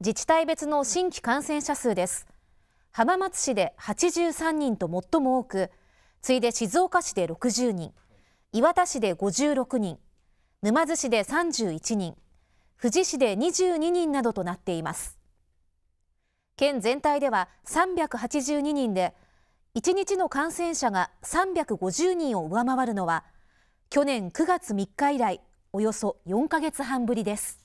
自治体別の新規感染者数です浜松市で83人と最も多く次いで静岡市で60人磐田市で56人沼津市で31人富士市で22人などとなっています県全体では382人で1日の感染者が350人を上回るのは去年9月3日以来およそ4ヶ月半ぶりです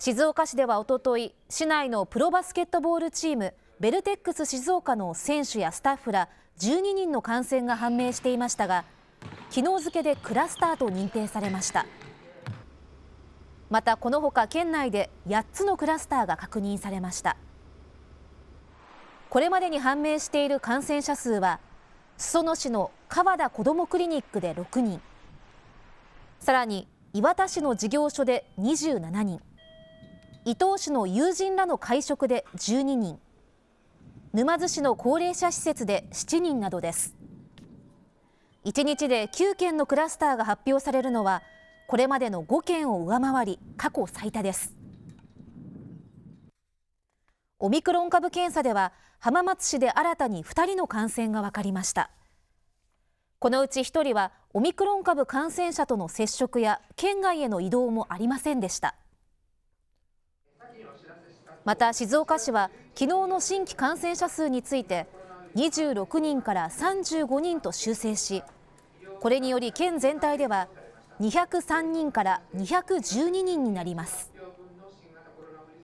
静岡市ではおととい市内のプロバスケットボールチームベルテックス静岡の選手やスタッフら12人の感染が判明していましたが昨日付でクラスターと認定されましたまたこのほか県内で8つのクラスターが確認されましたこれまでに判明している感染者数は裾野市の川田こどもクリニックで6人さらに磐田市の事業所で27人伊東市の友人らの会食で12人沼津市の高齢者施設で7人などです1日で9件のクラスターが発表されるのはこれまでの5件を上回り過去最多ですオミクロン株検査では浜松市で新たに2人の感染が分かりましたこのうち1人はオミクロン株感染者との接触や県外への移動もありませんでしたまた静岡市は昨日の新規感染者数について26人から35人と修正しこれにより県全体では203人から212人になります。